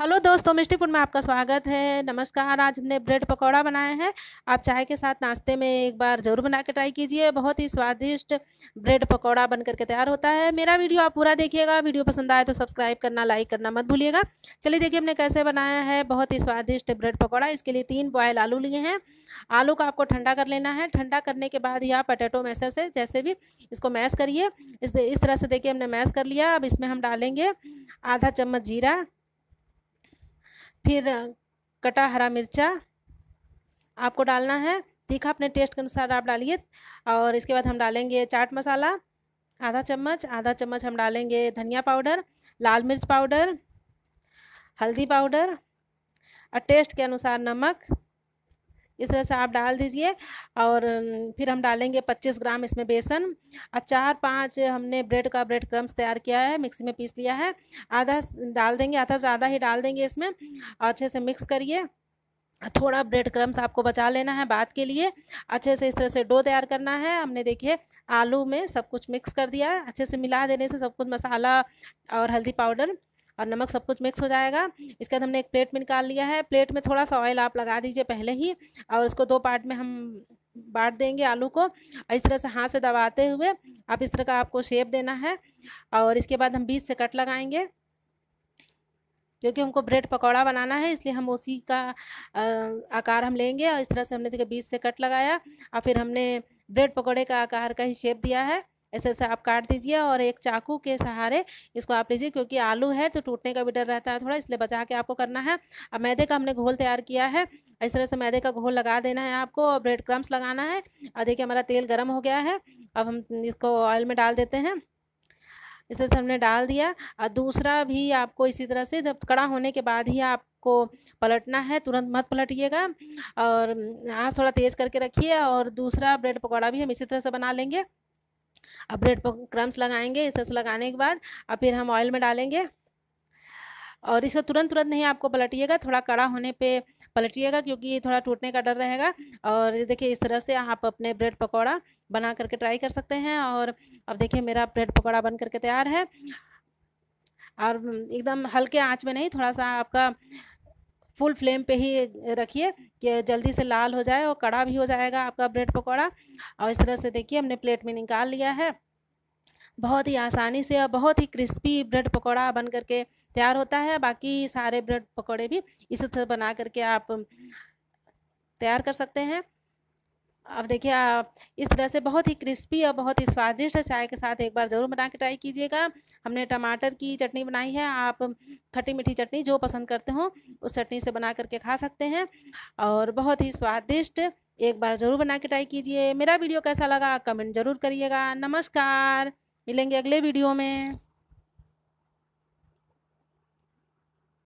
hello दोस्तों मिष्टी food में आपका स्वागत है नमस्कार आज हमने ब्रेड पकौड़ा बनाया है आप चाय के साथ नाश्ते में एक बार ज़रूर बना के ट्राई कीजिए बहुत ही स्वादिष्ट ब्रेड पकौड़ा बन करके तैयार होता है मेरा वीडियो आप पूरा देखिएगा वीडियो पसंद आए तो सब्सक्राइब करना लाइक करना मत भूलिएगा चलिए देखिए हमने कैसे बनाया है बहुत ही स्वादिष्ट ब्रेड पकौड़ा इसके लिए तीन बॉयल आलू लिए हैं आलू को आपको ठंडा कर लेना है ठंडा करने के बाद या पटेटो मैसर से जैसे भी इसको मैश करिए इस इस तरह से देखिए हमने मैश कर लिया अब इसमें हम डालेंगे आधा चम्मच जीरा फिर कटा हरा मिर्चा आपको डालना है तीखा अपने टेस्ट के अनुसार आप डालिए और इसके बाद हम डालेंगे चाट मसाला आधा चम्मच आधा चम्मच हम डालेंगे धनिया पाउडर लाल मिर्च पाउडर हल्दी पाउडर और टेस्ट के अनुसार नमक इस तरह से आप डाल दीजिए और फिर हम डालेंगे 25 ग्राम इसमें बेसन और चार पाँच हमने ब्रेड का ब्रेड क्रम्स तैयार किया है मिक्सी में पीस लिया है आधा डाल देंगे आधा ज़्यादा ही डाल देंगे इसमें और अच्छे से मिक्स करिए थोड़ा ब्रेड क्रम्स आपको बचा लेना है बाद के लिए अच्छे से इस तरह से डो तैयार करना है हमने देखिए आलू में सब कुछ मिक्स कर दिया अच्छे से मिला देने से सब कुछ मसाला और हल्दी पाउडर और नमक सब कुछ मिक्स हो जाएगा इसके बाद हमने एक प्लेट में निकाल लिया है प्लेट में थोड़ा सा ऑयल आप लगा दीजिए पहले ही और इसको दो पार्ट में हम बांट देंगे आलू को इस तरह से हाथ से दबाते हुए आप इस तरह का आपको शेप देना है और इसके बाद हम बीच से कट लगाएंगे क्योंकि हमको ब्रेड पकौड़ा बनाना है इसलिए हम उसी का आकार हम लेंगे और इस तरह से हमने देखिए बीच से कट लगाया और फिर हमने ब्रेड पकौड़े का आकार का ही शेप दिया है ऐसे ऐसे आप काट दीजिए और एक चाकू के सहारे इसको आप लीजिए क्योंकि आलू है तो टूटने का भी डर रहता है थोड़ा इसलिए बचा के आपको करना है अब मैदे का हमने घोल तैयार किया है इस तरह से मैदे का घोल लगा देना है आपको और ब्रेड क्रम्स लगाना है और देखिए हमारा तेल गर्म हो गया है अब हम इसको ऑयल में डाल देते हैं इस तरह से हमने डाल दिया और दूसरा भी आपको इसी तरह से जब कड़ा होने के बाद ही आप को पलटना है तुरंत मत पलटिएगा और आँच थोड़ा तेज़ करके रखिए और दूसरा ब्रेड पकौड़ा भी हम इसी तरह से बना लेंगे अब ब्रेड पर क्रम्स लगाएंगे इस तरह लगाने के बाद अब फिर हम ऑयल में डालेंगे और इसको तुरंत तुरंत नहीं आपको पलटिएगा थोड़ा कड़ा होने पे पलटिएगा क्योंकि ये थोड़ा टूटने का डर रहेगा और ये देखिए इस तरह से आप अपने ब्रेड पकौड़ा बना करके ट्राई कर सकते हैं और अब देखिए मेरा ब्रेड पकौड़ा बन करके तैयार है और हम्म, एकदम हल्के आँच में नहीं थोड़ा सा आपका फुल फ्लेम पे ही रखिए कि जल्दी से लाल हो जाए और कड़ा भी हो जाएगा आपका ब्रेड पकौड़ा और इस तरह से देखिए हमने प्लेट में निकाल लिया है बहुत ही आसानी से और बहुत ही क्रिस्पी ब्रेड पकौड़ा बन करके तैयार होता है बाकी सारे ब्रेड पकौड़े भी इस तरह बना करके आप तैयार कर सकते हैं अब देखिए आप इस तरह से बहुत ही क्रिस्पी और बहुत ही स्वादिष्ट चाय के साथ एक बार ज़रूर बना के ट्राई कीजिएगा हमने टमाटर की चटनी बनाई है आप खट्टी मीठी चटनी जो पसंद करते हो उस चटनी से बना करके खा सकते हैं और बहुत ही स्वादिष्ट एक बार ज़रूर बना के ट्राई कीजिए मेरा वीडियो कैसा लगा कमेंट ज़रूर करिएगा नमस्कार मिलेंगे अगले वीडियो में